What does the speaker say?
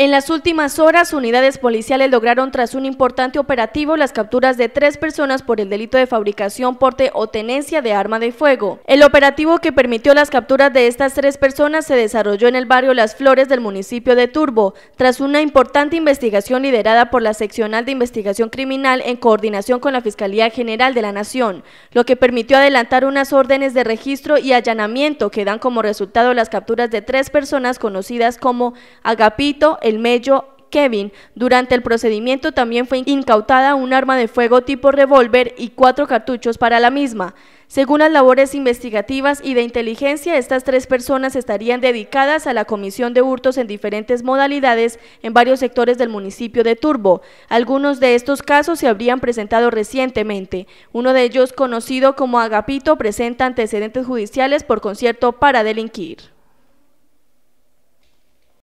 En las últimas horas, unidades policiales lograron tras un importante operativo las capturas de tres personas por el delito de fabricación, porte o tenencia de arma de fuego. El operativo que permitió las capturas de estas tres personas se desarrolló en el barrio Las Flores del municipio de Turbo, tras una importante investigación liderada por la Seccional de Investigación Criminal en coordinación con la Fiscalía General de la Nación, lo que permitió adelantar unas órdenes de registro y allanamiento que dan como resultado las capturas de tres personas conocidas como Agapito, el mello Kevin. Durante el procedimiento también fue incautada un arma de fuego tipo revólver y cuatro cartuchos para la misma. Según las labores investigativas y de inteligencia, estas tres personas estarían dedicadas a la comisión de hurtos en diferentes modalidades en varios sectores del municipio de Turbo. Algunos de estos casos se habrían presentado recientemente. Uno de ellos, conocido como Agapito, presenta antecedentes judiciales por concierto para delinquir.